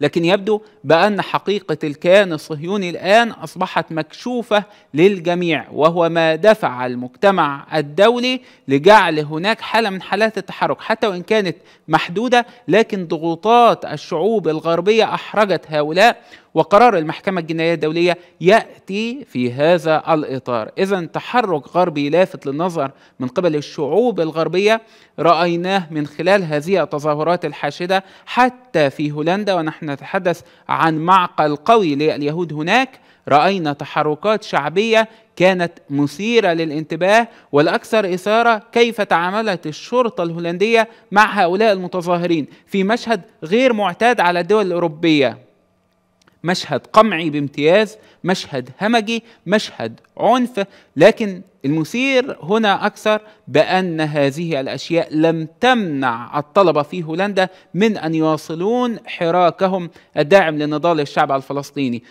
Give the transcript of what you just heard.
لكن يبدو بأن حقيقة الكيان الصهيوني الآن أصبحت مكشوفة للجميع وهو ما دفع المجتمع الدولي لجعل هناك حالة من حالات التحرك حتى وإن كانت محدودة لكن ضغوطات الشعوب الغربية أحرجت هؤلاء وقرار المحكمة الجنائية الدولية يأتي في هذا الإطار إذا تحرك غربي لافت للنظر من قبل الشعوب الغربية رأيناه من خلال هذه التظاهرات الحاشدة حتى في هولندا ونحن نتحدث عن معقل قوي لليهود هناك راينا تحركات شعبيه كانت مثيره للانتباه والاكثر اثاره كيف تعاملت الشرطه الهولنديه مع هؤلاء المتظاهرين في مشهد غير معتاد على الدول الاوروبيه مشهد قمعي بامتياز مشهد همجي مشهد عنف لكن المثير هنا اكثر بان هذه الاشياء لم تمنع الطلبه في هولندا من ان يواصلون حراكهم الداعم لنضال الشعب الفلسطيني